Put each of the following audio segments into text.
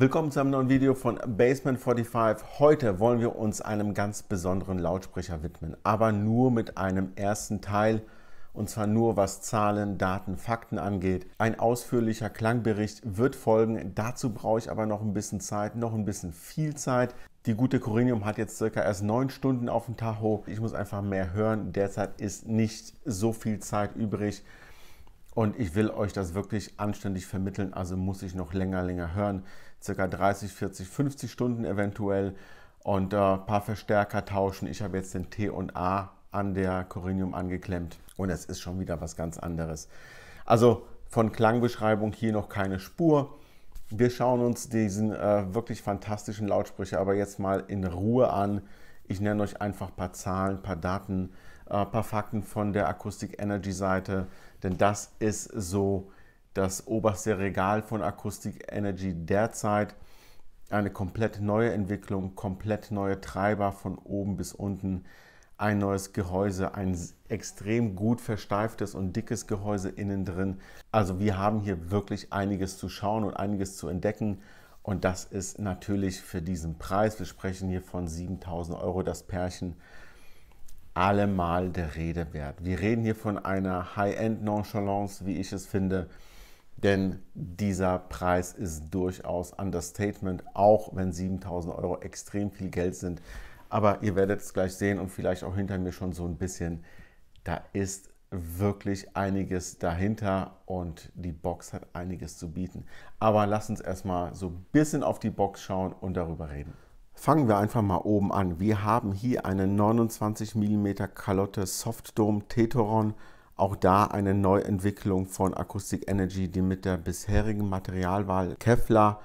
Willkommen zu einem neuen Video von Basement 45. Heute wollen wir uns einem ganz besonderen Lautsprecher widmen, aber nur mit einem ersten Teil und zwar nur was Zahlen, Daten, Fakten angeht. Ein ausführlicher Klangbericht wird folgen. Dazu brauche ich aber noch ein bisschen Zeit, noch ein bisschen viel Zeit. Die gute Corinium hat jetzt circa erst neun Stunden auf dem Tacho. Ich muss einfach mehr hören. Derzeit ist nicht so viel Zeit übrig. Und ich will euch das wirklich anständig vermitteln, also muss ich noch länger, länger hören. Circa 30, 40, 50 Stunden eventuell und äh, ein paar Verstärker tauschen. Ich habe jetzt den T und A an der Corinium angeklemmt und es ist schon wieder was ganz anderes. Also von Klangbeschreibung hier noch keine Spur. Wir schauen uns diesen äh, wirklich fantastischen Lautsprecher aber jetzt mal in Ruhe an. Ich nenne euch einfach ein paar Zahlen, ein paar Daten, ein äh, paar Fakten von der Akustik Energy Seite denn das ist so das oberste Regal von Acoustic Energy derzeit. Eine komplett neue Entwicklung, komplett neue Treiber von oben bis unten, ein neues Gehäuse, ein extrem gut versteiftes und dickes Gehäuse innen drin. Also wir haben hier wirklich einiges zu schauen und einiges zu entdecken. Und das ist natürlich für diesen Preis, wir sprechen hier von 7000 Euro das Pärchen, allemal der Rede wert. Wir reden hier von einer High-End-Nonchalance, wie ich es finde, denn dieser Preis ist durchaus Understatement, auch wenn 7000 Euro extrem viel Geld sind. Aber ihr werdet es gleich sehen und vielleicht auch hinter mir schon so ein bisschen. Da ist wirklich einiges dahinter und die Box hat einiges zu bieten. Aber lasst uns erstmal so ein bisschen auf die Box schauen und darüber reden. Fangen wir einfach mal oben an. Wir haben hier eine 29 mm Kalotte Soft Dome Tetoron. Auch da eine Neuentwicklung von Acoustic Energy, die mit der bisherigen Materialwahl Kevlar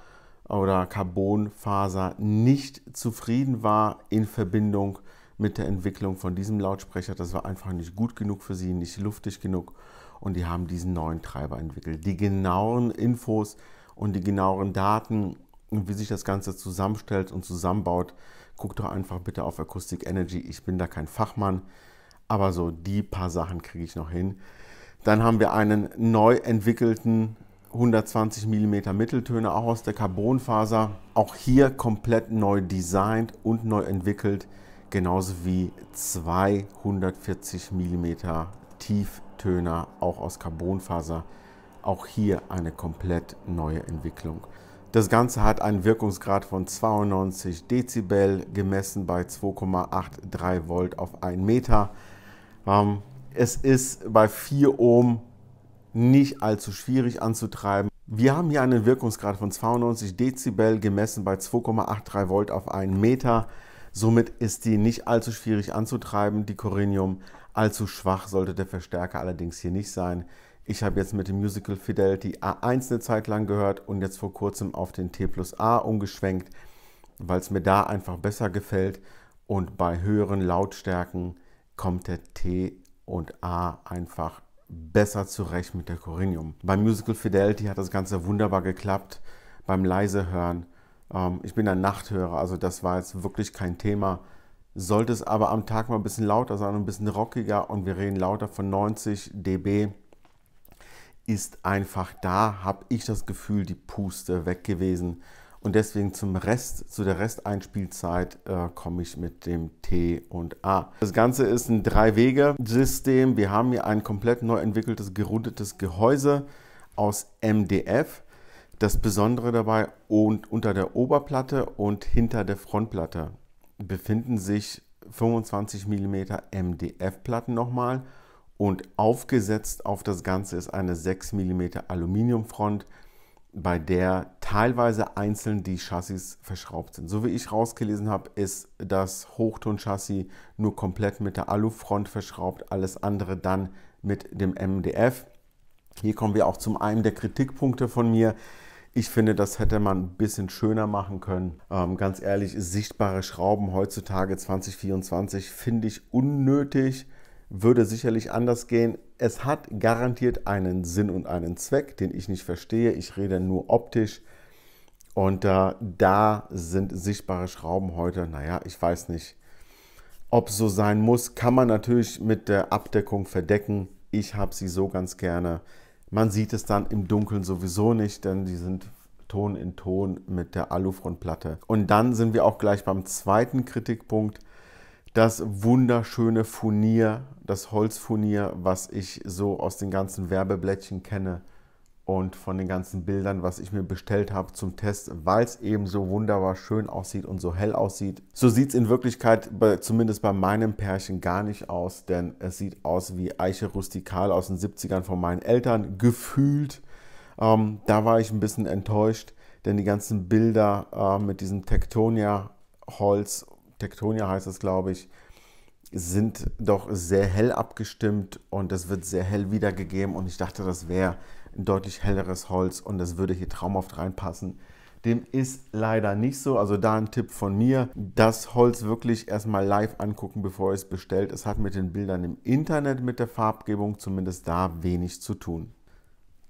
oder Carbonfaser nicht zufrieden war in Verbindung mit der Entwicklung von diesem Lautsprecher. Das war einfach nicht gut genug für sie, nicht luftig genug. Und die haben diesen neuen Treiber entwickelt. Die genauen Infos und die genaueren Daten und wie sich das Ganze zusammenstellt und zusammenbaut, guckt doch einfach bitte auf Acoustic Energy. Ich bin da kein Fachmann, aber so die paar Sachen kriege ich noch hin. Dann haben wir einen neu entwickelten 120 mm Mitteltöne, auch aus der Carbonfaser. Auch hier komplett neu designt und neu entwickelt, genauso wie 240 mm Tieftöner, auch aus Carbonfaser. Auch hier eine komplett neue Entwicklung. Das Ganze hat einen Wirkungsgrad von 92 Dezibel, gemessen bei 2,83 Volt auf 1 Meter. Ähm, es ist bei 4 Ohm nicht allzu schwierig anzutreiben. Wir haben hier einen Wirkungsgrad von 92 Dezibel, gemessen bei 2,83 Volt auf 1 Meter. Somit ist die nicht allzu schwierig anzutreiben, die Corinium. Allzu schwach sollte der Verstärker allerdings hier nicht sein. Ich habe jetzt mit dem Musical Fidelity A1 eine Zeit lang gehört und jetzt vor kurzem auf den T plus A umgeschwenkt, weil es mir da einfach besser gefällt und bei höheren Lautstärken kommt der T und A einfach besser zurecht mit der Corinium. Beim Musical Fidelity hat das Ganze wunderbar geklappt, beim leise Hören. Ähm, ich bin ein Nachthörer, also das war jetzt wirklich kein Thema. Sollte es aber am Tag mal ein bisschen lauter sein, ein bisschen rockiger und wir reden lauter von 90 dB, ist einfach da, habe ich das Gefühl, die Puste weg gewesen. Und deswegen zum Rest, zu der Resteinspielzeit äh, komme ich mit dem T und A. Das Ganze ist ein Drei-Wege-System. Wir haben hier ein komplett neu entwickeltes, gerundetes Gehäuse aus MDF. Das Besondere dabei, und unter der Oberplatte und hinter der Frontplatte befinden sich 25 mm MDF-Platten nochmal und aufgesetzt auf das Ganze ist eine 6 mm Aluminiumfront, bei der teilweise einzeln die Chassis verschraubt sind. So wie ich rausgelesen habe, ist das Hochtonchassis nur komplett mit der Alufront verschraubt, alles andere dann mit dem MDF. Hier kommen wir auch zum einen der Kritikpunkte von mir. Ich finde, das hätte man ein bisschen schöner machen können. Ähm, ganz ehrlich, sichtbare Schrauben heutzutage 2024 finde ich unnötig würde sicherlich anders gehen. Es hat garantiert einen Sinn und einen Zweck, den ich nicht verstehe. Ich rede nur optisch. Und äh, da sind sichtbare Schrauben heute, naja, ich weiß nicht, ob so sein muss. Kann man natürlich mit der Abdeckung verdecken. Ich habe sie so ganz gerne. Man sieht es dann im Dunkeln sowieso nicht, denn die sind Ton in Ton mit der Alufrontplatte. Und dann sind wir auch gleich beim zweiten Kritikpunkt das wunderschöne Furnier, das Holzfurnier, was ich so aus den ganzen Werbeblättchen kenne und von den ganzen Bildern, was ich mir bestellt habe zum Test, weil es eben so wunderbar schön aussieht und so hell aussieht. So sieht es in Wirklichkeit, bei, zumindest bei meinem Pärchen, gar nicht aus, denn es sieht aus wie Eiche rustikal aus den 70ern von meinen Eltern, gefühlt. Ähm, da war ich ein bisschen enttäuscht, denn die ganzen Bilder äh, mit diesem Tektonia-Holz Tektonia heißt es, glaube ich, sind doch sehr hell abgestimmt und es wird sehr hell wiedergegeben. Und ich dachte, das wäre ein deutlich helleres Holz und das würde hier traumhaft reinpassen. Dem ist leider nicht so. Also da ein Tipp von mir, das Holz wirklich erstmal live angucken, bevor ihr es bestellt. Es hat mit den Bildern im Internet, mit der Farbgebung zumindest da wenig zu tun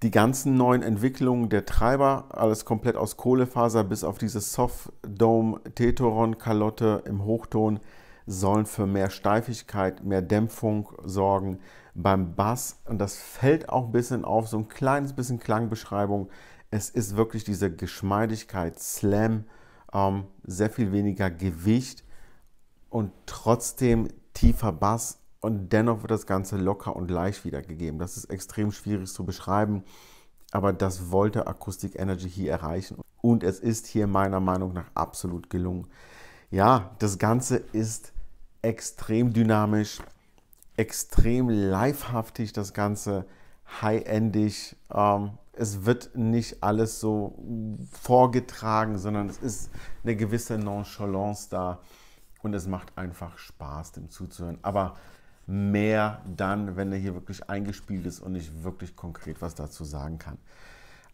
die ganzen neuen Entwicklungen der Treiber, alles komplett aus Kohlefaser bis auf diese Soft Dome Tetoron Kalotte im Hochton, sollen für mehr Steifigkeit, mehr Dämpfung sorgen beim Bass. Und das fällt auch ein bisschen auf, so ein kleines bisschen Klangbeschreibung. Es ist wirklich diese Geschmeidigkeit, Slam, ähm, sehr viel weniger Gewicht und trotzdem tiefer Bass und dennoch wird das Ganze locker und leicht wiedergegeben. Das ist extrem schwierig zu beschreiben, aber das wollte Acoustic Energy hier erreichen und es ist hier meiner Meinung nach absolut gelungen. Ja, das Ganze ist extrem dynamisch, extrem livehaftig, das Ganze high-endig. Ähm, es wird nicht alles so vorgetragen, sondern es ist eine gewisse Nonchalance da und es macht einfach Spaß, dem zuzuhören. Aber mehr dann, wenn er hier wirklich eingespielt ist und ich wirklich konkret was dazu sagen kann.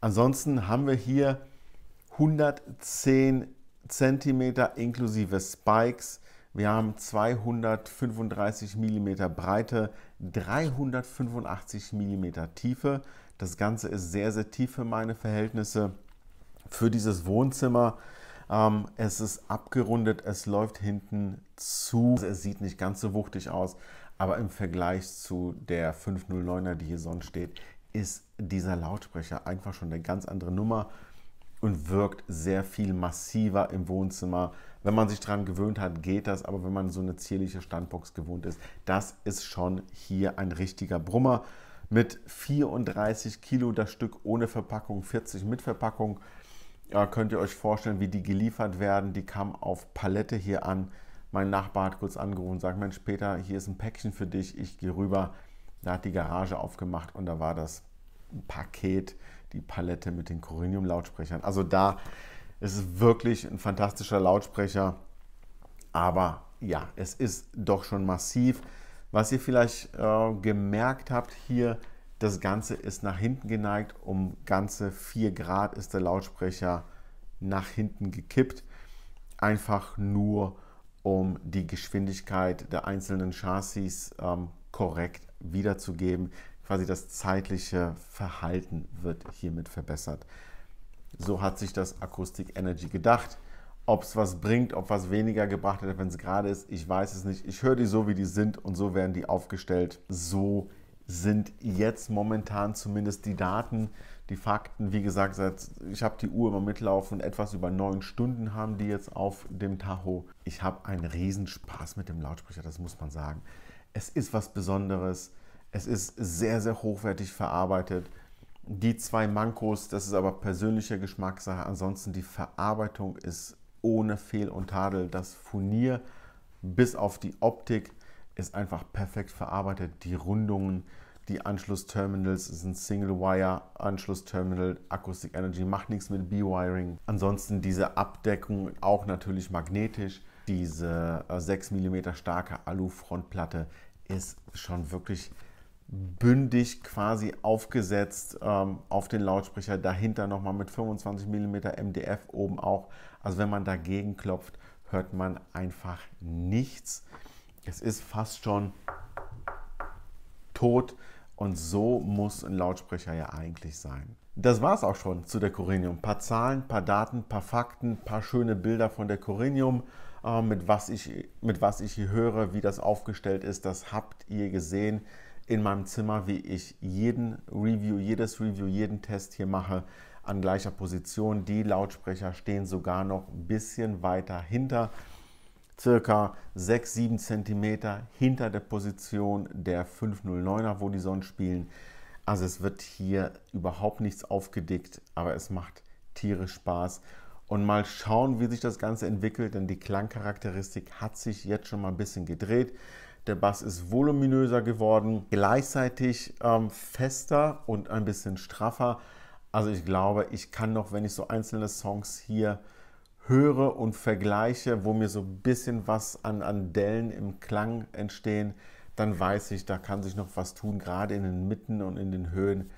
Ansonsten haben wir hier 110 cm inklusive Spikes. Wir haben 235 mm Breite, 385 mm Tiefe. Das Ganze ist sehr, sehr tief für meine Verhältnisse, für dieses Wohnzimmer. Ähm, es ist abgerundet, es läuft hinten zu. Also es sieht nicht ganz so wuchtig aus. Aber im Vergleich zu der 509er, die hier sonst steht, ist dieser Lautsprecher einfach schon eine ganz andere Nummer und wirkt sehr viel massiver im Wohnzimmer. Wenn man sich daran gewöhnt hat, geht das, aber wenn man so eine zierliche Standbox gewohnt ist, das ist schon hier ein richtiger Brummer. Mit 34 Kilo das Stück ohne Verpackung, 40 mit Verpackung. Ja, äh, könnt ihr euch vorstellen, wie die geliefert werden. Die kam auf Palette hier an. Mein Nachbar hat kurz angerufen und sagt, Mensch Peter, hier ist ein Päckchen für dich, ich gehe rüber. Da hat die Garage aufgemacht und da war das Paket, die Palette mit den Corinium-Lautsprechern. Also da ist es wirklich ein fantastischer Lautsprecher, aber ja, es ist doch schon massiv. Was ihr vielleicht äh, gemerkt habt hier, das Ganze ist nach hinten geneigt. Um ganze 4 Grad ist der Lautsprecher nach hinten gekippt. Einfach nur, um die Geschwindigkeit der einzelnen Chassis ähm, korrekt wiederzugeben. Quasi das zeitliche Verhalten wird hiermit verbessert. So hat sich das Acoustic Energy gedacht. Ob es was bringt, ob was weniger gebracht hat, wenn es gerade ist, ich weiß es nicht. Ich höre die so, wie die sind und so werden die aufgestellt. So sind jetzt momentan zumindest die Daten, die Fakten. Wie gesagt, seit, ich habe die Uhr immer mitlaufen, etwas über neun Stunden haben die jetzt auf dem Tacho. Ich habe einen Riesenspaß mit dem Lautsprecher, das muss man sagen. Es ist was Besonderes. Es ist sehr, sehr hochwertig verarbeitet. Die zwei Mankos, das ist aber persönliche Geschmackssache. Ansonsten die Verarbeitung ist ohne Fehl und Tadel. Das Furnier bis auf die Optik ist einfach perfekt verarbeitet. Die Rundungen, die Anschlussterminals sind Single-Wire-Anschlussterminal, Acoustic Energy, macht nichts mit B-Wiring. Ansonsten diese Abdeckung auch natürlich magnetisch. Diese 6 äh, mm starke Alu-Frontplatte ist schon wirklich bündig quasi aufgesetzt ähm, auf den Lautsprecher. Dahinter nochmal mit 25 mm MDF oben auch. Also wenn man dagegen klopft, hört man einfach nichts. Es ist fast schon tot und so muss ein Lautsprecher ja eigentlich sein. Das war es auch schon zu der Corinium. Ein paar Zahlen, ein paar Daten, ein paar Fakten, ein paar schöne Bilder von der Corinium, äh, mit, was ich, mit was ich hier höre, wie das aufgestellt ist, das habt ihr gesehen in meinem Zimmer, wie ich jeden Review, jedes Review, jeden Test hier mache an gleicher Position. Die Lautsprecher stehen sogar noch ein bisschen weiter hinter circa 6, 7 cm hinter der Position der 509er, wo die Sonnen spielen. Also es wird hier überhaupt nichts aufgedickt, aber es macht tierisch Spaß. Und mal schauen, wie sich das Ganze entwickelt, denn die Klangcharakteristik hat sich jetzt schon mal ein bisschen gedreht. Der Bass ist voluminöser geworden, gleichzeitig ähm, fester und ein bisschen straffer. Also ich glaube, ich kann noch, wenn ich so einzelne Songs hier höre und vergleiche, wo mir so ein bisschen was an, an Dellen im Klang entstehen, dann weiß ich, da kann sich noch was tun. Gerade in den Mitten und in den Höhen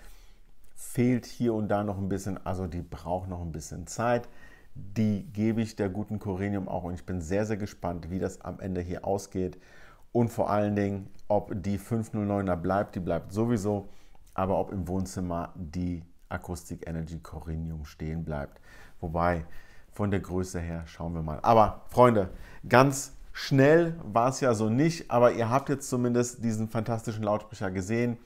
fehlt hier und da noch ein bisschen. Also die braucht noch ein bisschen Zeit. Die gebe ich der guten Corinium auch und ich bin sehr, sehr gespannt, wie das am Ende hier ausgeht. Und vor allen Dingen, ob die 509er bleibt, die bleibt sowieso, aber ob im Wohnzimmer die Acoustic Energy Corinium stehen bleibt. Wobei von der Größe her schauen wir mal. Aber Freunde, ganz schnell war es ja so nicht, aber ihr habt jetzt zumindest diesen fantastischen Lautsprecher gesehen.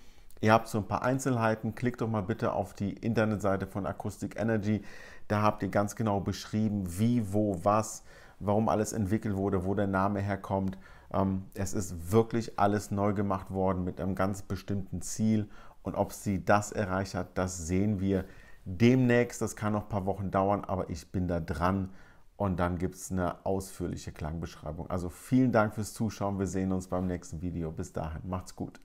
Ihr habt so ein paar Einzelheiten. Klickt doch mal bitte auf die Internetseite von Acoustic Energy. Da habt ihr ganz genau beschrieben, wie, wo, was, warum alles entwickelt wurde, wo der Name herkommt. Ähm, es ist wirklich alles neu gemacht worden mit einem ganz bestimmten Ziel. Und ob sie das erreicht hat, das sehen wir demnächst. Das kann noch ein paar Wochen dauern, aber ich bin da dran. Und dann gibt es eine ausführliche Klangbeschreibung. Also vielen Dank fürs Zuschauen. Wir sehen uns beim nächsten Video. Bis dahin, macht's gut.